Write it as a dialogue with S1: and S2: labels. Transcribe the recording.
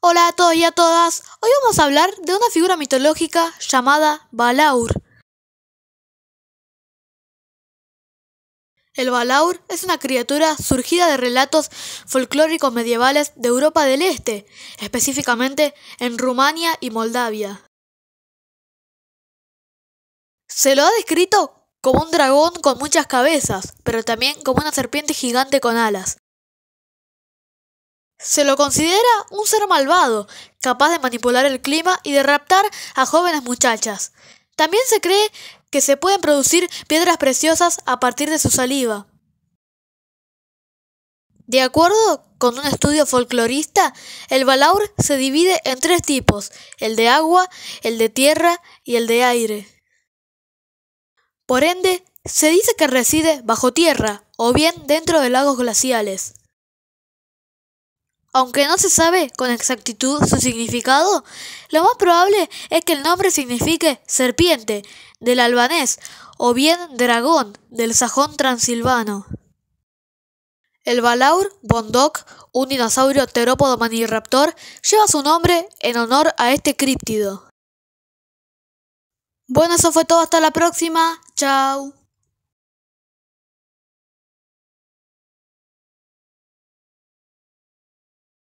S1: Hola a todos y a todas, hoy vamos a hablar de una figura mitológica llamada Balaur. El Balaur es una criatura surgida de relatos folclóricos medievales
S2: de Europa del Este, específicamente en Rumania y Moldavia.
S1: Se lo ha descrito como un dragón con muchas cabezas, pero también como una serpiente gigante con alas.
S2: Se lo considera un ser malvado, capaz de manipular el clima y de raptar a jóvenes muchachas. También se cree que se pueden producir piedras preciosas a partir de su saliva. De acuerdo con un estudio folclorista, el balaur se divide en tres tipos, el de agua, el de tierra y el de aire. Por ende, se dice que reside bajo tierra o bien dentro de lagos glaciales. Aunque no se sabe con exactitud su significado, lo más probable es que el nombre signifique serpiente, del albanés, o bien dragón, del sajón transilvano. El balaur bondoc, un dinosaurio terópodo maniraptor, lleva su nombre en honor a este críptido.
S1: Bueno, eso fue todo. Hasta la próxima. Chao.